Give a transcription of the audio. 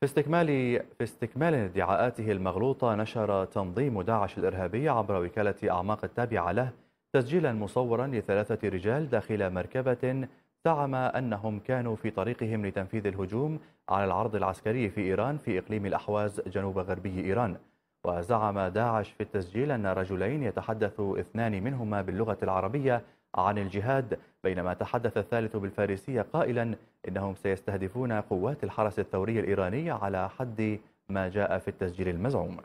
في استكمال في استكمال ادعاءاته المغلوطة نشر تنظيم داعش الإرهابي عبر وكالة أعماق التابعة له تسجيلا مصورا لثلاثة رجال داخل مركبة زعم أنهم كانوا في طريقهم لتنفيذ الهجوم على العرض العسكري في إيران في إقليم الأحواز جنوب غربي إيران وزعم داعش في التسجيل أن رجلين يتحدث اثنان منهما باللغة العربية عن الجهاد بينما تحدث الثالث بالفارسية قائلا إنهم سيستهدفون قوات الحرس الثوري الإيراني على حد ما جاء في التسجيل المزعوم